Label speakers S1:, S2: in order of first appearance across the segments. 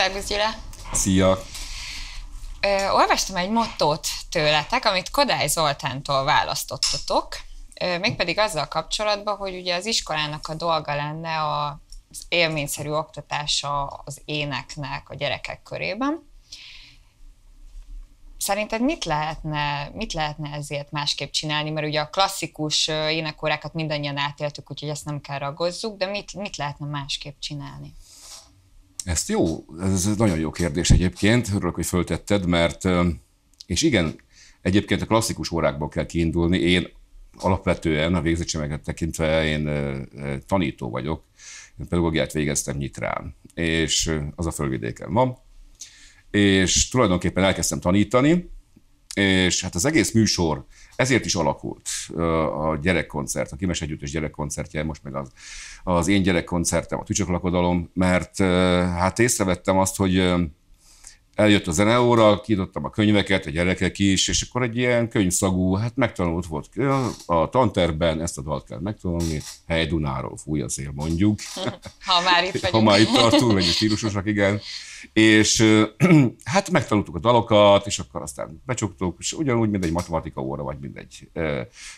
S1: Szervusz Gyula! Szia! Ö, olvastam egy mottót tőletek, amit Kodály Zoltántól választottatok, ö, mégpedig azzal kapcsolatban, hogy ugye az iskolának a dolga lenne a, az élményszerű oktatása az éneknek a gyerekek körében. Szerinted mit lehetne, mit lehetne ezért másképp csinálni? Mert ugye a klasszikus énekórákat mindannyian átéltük, úgyhogy ezt nem kell ragozzuk, de mit, mit lehetne másképp csinálni?
S2: Ezt jó, ez nagyon jó kérdés egyébként, örülök, hogy föltetted, mert, és igen, egyébként a klasszikus órákból kell kiindulni. Én alapvetően a végzettségeket tekintve én tanító vagyok, én pedagógiát végeztem Nyitrán, és az a fölvidéken van. És tulajdonképpen elkezdtem tanítani, és hát az egész műsor ezért is alakult a gyerekkoncert, a Kimes Együttes gyerekkoncertje, most meg az, az én gyerekkoncertem, a tücsök lakodalom, mert hát észrevettem azt, hogy eljött a zeneóra, kiadottam a könyveket a gyerekek is, és akkor egy ilyen könyvszagú, hát megtanult volt a tanterben, ezt a dalt kell megtanulni, hely Dunáról fúj az él, mondjuk.
S1: Ha már itt vagyunk. Ha már itt tartunk, vagy
S2: stílusosak, igen. És hát megtanultuk a dalokat, és akkor aztán becsuktuk, és ugyanúgy, mint egy matematika óra, vagy mindegy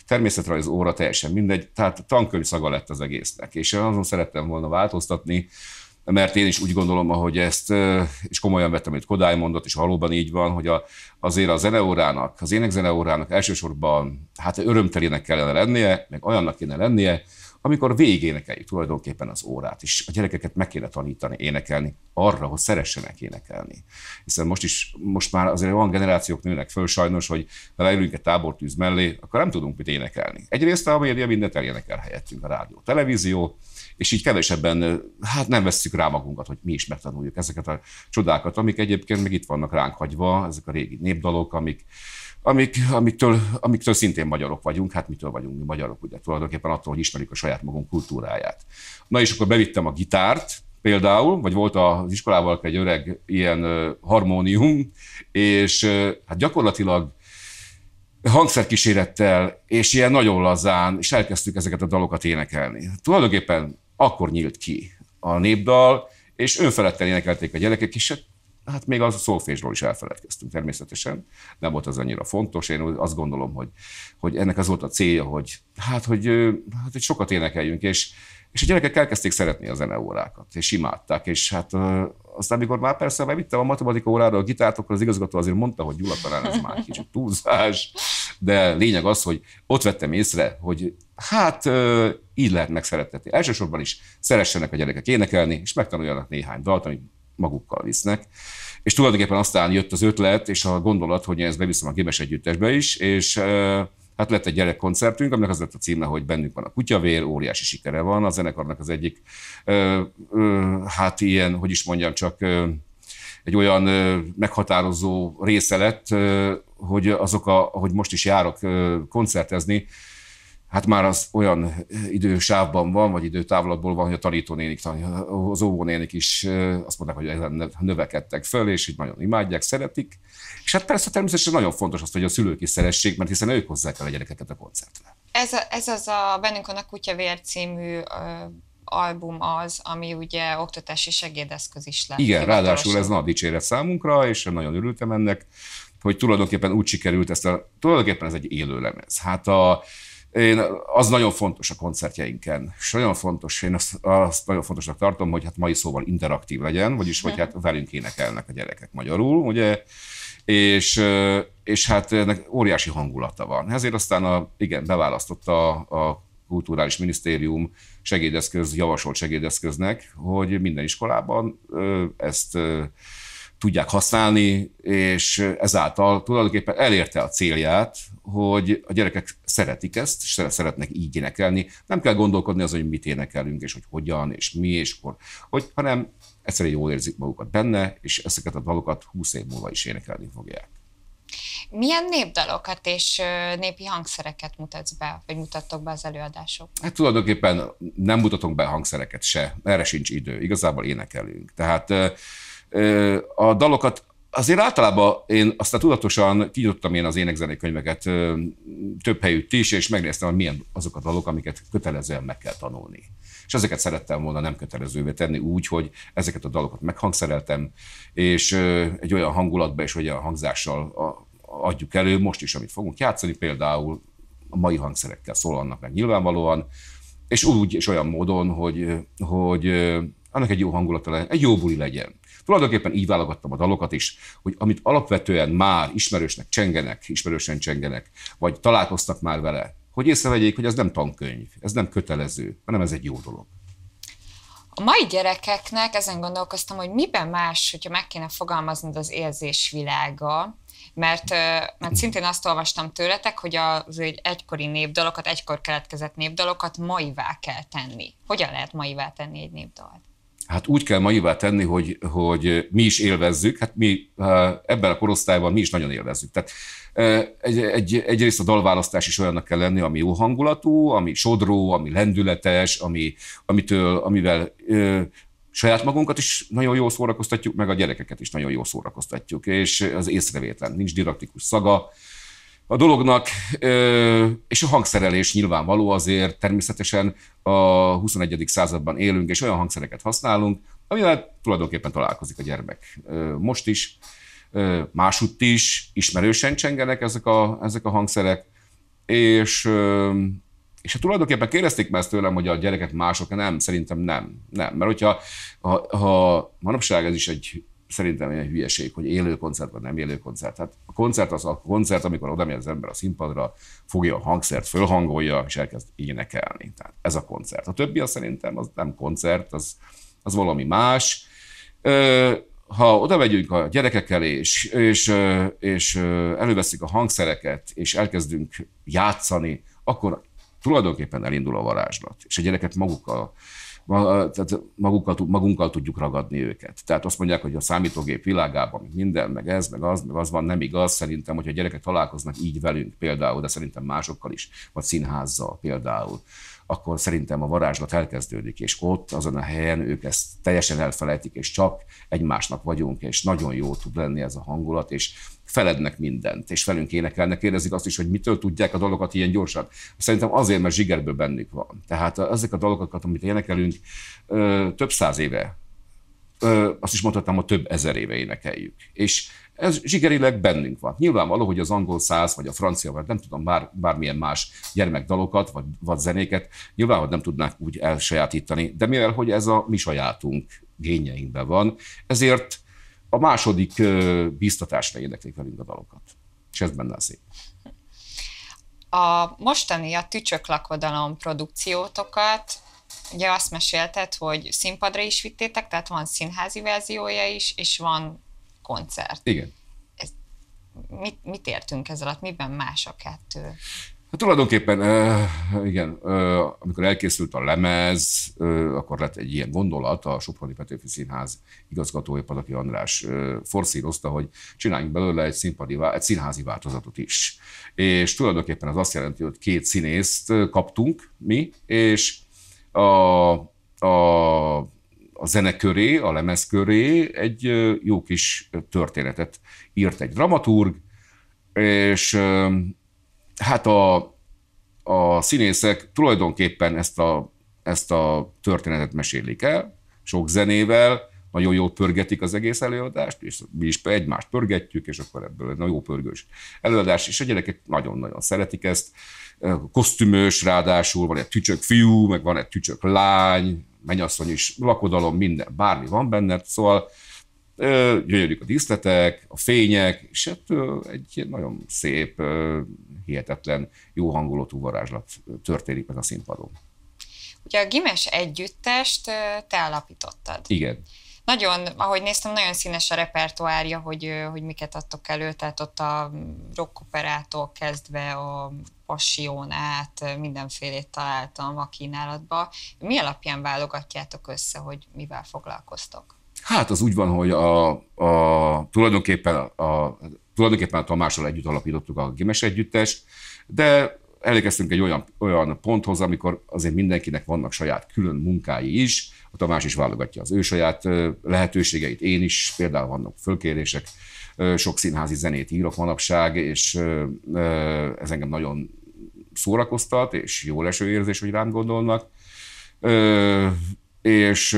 S2: természetrajz óra, teljesen mindegy. Tehát tankönyv szaga lett az egésznek, és azon szerettem volna változtatni, mert én is úgy gondolom, ahogy ezt, és komolyan vettem, amit Kodály mondott, és valóban így van, hogy a, azért a zeneórának, az zeneórának elsősorban hát örömtelének kellene lennie, meg olyannak kéne lennie, amikor végénekeljük tulajdonképpen az órát, és a gyerekeket meg kéne tanítani énekelni arra, hogy szeressenek énekelni. Hiszen most is, most már azért olyan generációk nőnek föl sajnos, hogy ha leülünk egy tábortűz mellé, akkor nem tudunk mit énekelni. Egyrészt a média mindent elénekel helyettünk, a rádió, a televízió, és így kevesebben, hát nem vesszük rá magunkat, hogy mi is megtanuljuk ezeket a csodákat, amik egyébként meg itt vannak ránk hagyva, ezek a régi népdalok, amik, amik, amiktől, amiktől szintén magyarok vagyunk, hát mitől vagyunk mi magyarok, ugye tulajdonképpen attól, hogy ismerjük a saját magunk kultúráját. Na és akkor bevittem a gitárt, például, vagy volt az iskolával egy öreg ilyen harmónium, és hát gyakorlatilag hangszerkísérettel, és ilyen nagyon lazán, és elkezdtük ezeket a dalokat énekelni. Tulajdonképpen akkor nyílt ki a népdal, és önfeledten énekelték a gyerekek, is, hát még az a szolfésról is elfeledkeztünk természetesen, nem volt az annyira fontos. Én azt gondolom, hogy, hogy ennek az volt a célja, hogy hát, hogy, hát, hogy sokat énekeljünk, és, és a gyerekek elkezdték szeretni a zeneórákat, és imádták, és hát aztán, amikor már persze, mert vittem a matematika órára a gitárt, akkor az igazgató azért mondta, hogy Gyula talán ez már kicsit túlzás, de lényeg az, hogy ott vettem észre, hogy hát így lehet megszeretetni. Elsősorban is szeressenek a gyerekek énekelni, és megtanuljanak néhány dalt, amit magukkal visznek. És tulajdonképpen aztán jött az ötlet és a gondolat, hogy én ezt beviszem a Gémes Együttesbe is, és hát lett egy gyerekkoncertünk, aminek az lett a címe, hogy bennünk van a kutyavér, óriási sikere van, a zenekarnak az egyik, ö, ö, hát ilyen, hogy is mondjam, csak ö, egy olyan meghatározó része lett, hogy azok, a, hogy most is járok koncertezni, hát már az olyan idősávban van, vagy időtávlatból van, hogy a tanítónénik, az óvónénik is azt mondják, hogy ezen növekedtek föl, és így nagyon imádják, szeretik. És hát persze természetesen nagyon fontos az, hogy a szülők is szeressék, mert hiszen ők hozzák el a gyerekeket a koncertre.
S1: Ez, a, ez az a Bennünk a kutyavér című album az, ami ugye oktatási segédeszköz is lett. Igen, ráadásul ez nagy
S2: dicséret számunkra, és nagyon örültem ennek, hogy tulajdonképpen úgy sikerült ezt a, tulajdonképpen ez egy élő lemez. Hát a, én, az nagyon fontos a koncertjeinken, és nagyon fontos, én azt, azt nagyon fontosnak tartom, hogy hát mai szóval interaktív legyen, vagyis hogy hát velünk énekelnek a gyerekek magyarul, ugye, és, eh, és hát ennek óriási hangulata van. Ezért aztán a, igen, beválasztotta a, a kulturális minisztérium segédeszköz, javasolt segédeszköznek, hogy minden iskolában ezt tudják használni, és ezáltal tulajdonképpen elérte a célját, hogy a gyerekek szeretik ezt, és szeretnek így énekelni. Nem kell gondolkodni azon, hogy mit énekelünk, és hogy hogyan, és mi, és akkor, hogy, hanem egyszerűen jól érzik magukat benne, és ezeket a dalokat 20 év múlva is énekelni fogják.
S1: Milyen népdalokat és népi hangszereket mutatsz be, vagy mutattok be az előadásokban?
S2: Hát tulajdonképpen nem mutatunk be hangszereket se, erre sincs idő, igazából énekelünk. Tehát a dalokat azért általában én aztán tudatosan kinyitottam én az könyveket, több helyütt is, és megnéztem, hogy milyen azok a dalok, amiket kötelezően meg kell tanulni és ezeket szerettem volna nem kötelezővé tenni úgy, hogy ezeket a dalokat meghangszereltem, és egy olyan hangulatba és olyan hangzással adjuk elő most is, amit fogunk játszani, például a mai hangszerekkel szólalnak meg nyilvánvalóan, és úgy és olyan módon, hogy, hogy annak egy jó hangulata legyen, egy jó buli legyen. Tulajdonképpen így válogattam a dalokat is, hogy amit alapvetően már ismerősnek csengenek, ismerősen csengenek, vagy találkoztak már vele, hogy észrevegyék, hogy ez nem tankönyv, ez nem kötelező, hanem ez egy jó dolog.
S1: A mai gyerekeknek ezen gondolkoztam, hogy miben más, hogyha meg kéne fogalmaznod az érzésvilága, világa, mert, mert szintén azt olvastam tőletek, hogy az hogy egykori népdalokat, egykor keletkezett népdalokat maivá kell tenni. Hogyan lehet maivá tenni egy népdalt?
S2: hát úgy kell maivá tenni, hogy, hogy mi is élvezzük, hát mi eh, ebben a korosztályban mi is nagyon élvezzük. Tehát eh, egy, egy, egyrészt a dalválasztás is olyannak kell lenni, ami jó hangulatú, ami sodró, ami lendületes, ami, amitől, amivel ö, eh, saját magunkat is nagyon jól szórakoztatjuk, meg a gyerekeket is nagyon jól szórakoztatjuk, és az észrevétlen, nincs didaktikus szaga, a dolognak, és a hangszerelés nyilvánvaló azért természetesen a 21. században élünk, és olyan hangszereket használunk, amivel tulajdonképpen találkozik a gyermek. Most is, másutt is ismerősen csengenek ezek a, ezek a hangszerek, és, és hát tulajdonképpen kérdezték már ezt tőlem, hogy a gyerekek mások, nem, szerintem nem. nem. Mert hogyha ha, ha manapság ez is egy szerintem egy hülyeség, hogy élő koncert vagy nem élő koncert. Hát a koncert az a koncert, amikor oda megy az ember a színpadra, fogja a hangszert, fölhangolja, és elkezd énekelni. Tehát ez a koncert. A többi az szerintem az nem koncert, az, az valami más. Ö, ha oda megyünk a gyerekek elé, és, és, és előveszik a hangszereket, és elkezdünk játszani, akkor tulajdonképpen elindul a varázslat. És a gyerekek magukkal tehát magukkal, magunkkal tudjuk ragadni őket. Tehát azt mondják, hogy a számítógép világában minden, meg ez, meg az, meg az van, nem igaz. Szerintem, hogyha gyerekek találkoznak így velünk például, de szerintem másokkal is, vagy színházzal például, akkor szerintem a varázslat elkezdődik, és ott, azon a helyen ők ezt teljesen elfelejtik, és csak egymásnak vagyunk, és nagyon jó tud lenni ez a hangulat, és felednek mindent, és velünk énekelnek, kérdezik azt is, hogy mitől tudják a dolgokat ilyen gyorsan. Szerintem azért, mert zsigerből bennük van. Tehát ezek a dolgokat, amit énekelünk, több száz éve azt is mondhatnám, a több ezer éve énekeljük. És ez zsigerileg bennünk van. Nyilvánvaló, hogy az angol száz, vagy a francia, vagy nem tudom, bár, bármilyen más gyermekdalokat, vagy, vagy zenéket nyilván hogy nem tudnánk úgy elsajátítani, de mivel, hogy ez a mi sajátunk génjeinkben van, ezért a második biztatásra éneklik velünk a dalokat. És ez benne szép.
S1: A mostani a tücsök lakodalom produkciótokat Ugye azt mesélted, hogy színpadra is vittétek, tehát van színházi verziója is, és van koncert. Igen. Ez, mit, mit értünk ez alatt? Miben más a kettő?
S2: Hát tulajdonképpen, uh, igen, uh, amikor elkészült a lemez, uh, akkor lett egy ilyen gondolat, a Soproni Petőfi Színház igazgatója Pataki András uh, forszírozta, hogy csináljunk belőle egy, színpadi, egy színházi változatot is. És tulajdonképpen az azt jelenti, hogy két színészt kaptunk mi, és a, a, a zeneköré, a lemezköré egy jó kis történetet írt egy dramaturg, és hát a, a színészek tulajdonképpen ezt a, ezt a történetet mesélik el, sok zenével, nagyon jól pörgetik az egész előadást, és mi is egymást pörgetjük, és akkor ebből egy jó pörgős előadás, és a gyerekek nagyon-nagyon szeretik ezt. Kosztümös ráadásul, van egy tücsök fiú, meg van egy tücsök lány, mennyasszony is, lakodalom, minden, bármi van benne, szóval gyönyörűk a díszletek, a fények, és
S1: ettől hát,
S2: egy nagyon szép, hihetetlen, jó hangulatú varázslat történik meg a színpadon.
S1: Ugye a Gimes együttest te alapítottad. Igen nagyon, ahogy néztem, nagyon színes a repertoárja, hogy, hogy miket adtok elő, tehát ott a operától kezdve a passion át, mindenfélét találtam a kínálatba. Mi alapján válogatjátok össze, hogy mivel foglalkoztok?
S2: Hát az úgy van, hogy a, a, tulajdonképpen, a, tulajdonképpen a Tamással együtt alapítottuk a Gimes együttest, de elékeztünk egy olyan, olyan ponthoz, amikor azért mindenkinek vannak saját külön munkái is, a Tamás is válogatja az ő saját lehetőségeit. Én is, például vannak fölkérések, sok színházi zenét írok manapság, és ez engem nagyon szórakoztat, és jó leső érzés, hogy rám gondolnak. És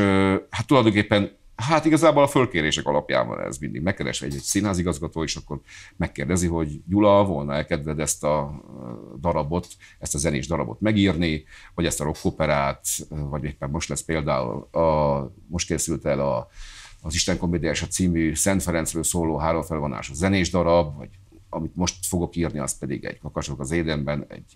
S2: hát tulajdonképpen Hát igazából a fölkérések alapján van ez mindig. Megkeres egy, egy színházigazgató, és akkor megkérdezi, hogy Gyula, volna -e kedved ezt a eh, darabot, ezt a zenés darabot megírni, vagy ezt a operát, eh, vagy éppen most lesz például, a, most készült el a, az Isten a című Szent Ferencről szóló a zenés darab, vagy amit most fogok írni, az pedig egy kakasok az édenben, egy,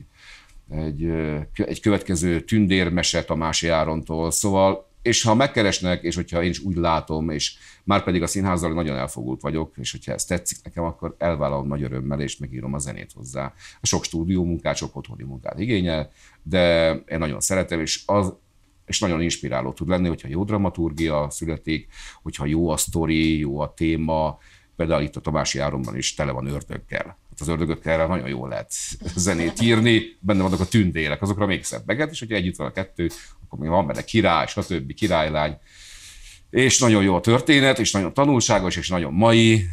S2: egy, eh, egy következő tündérmese Tamási Árontól. Szóval és ha megkeresnek, és hogyha én is úgy látom, és már pedig a színházzal nagyon elfogult vagyok, és hogyha ez tetszik nekem, akkor elvállalom nagy örömmel, és megírom a zenét hozzá. A sok stúdió munkát, sok otthoni munkát igényel, de én nagyon szeretem, és az, és nagyon inspiráló tud lenni, hogyha jó dramaturgia születik, hogyha jó a sztori, jó a téma, például itt a Tamási Áronban is tele van ördöggel az ördögöt erre nagyon jól lehet zenét írni, benne vannak a tündérek, azokra még szebbeket, és hogyha együtt van a kettő, akkor még van benne király, stb. királylány. És nagyon jó a történet, és nagyon tanulságos, és nagyon mai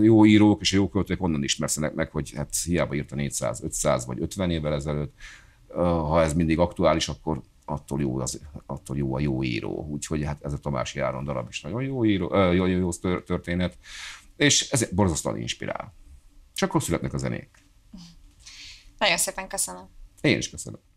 S2: jó írók és a jó költők onnan ismerszenek meg, hogy hát hiába írta 400, 500 vagy 50 évvel ezelőtt, ha ez mindig aktuális, akkor attól jó, az, attól jó a jó író. Úgyhogy hát ez a Tamási áron darab is nagyon jó, író, jó, jó, jó történet, és ez borzasztóan inspirál. Csak akkor születnek a zenék.
S1: Nagyon szépen köszönöm.
S2: Én is köszönöm.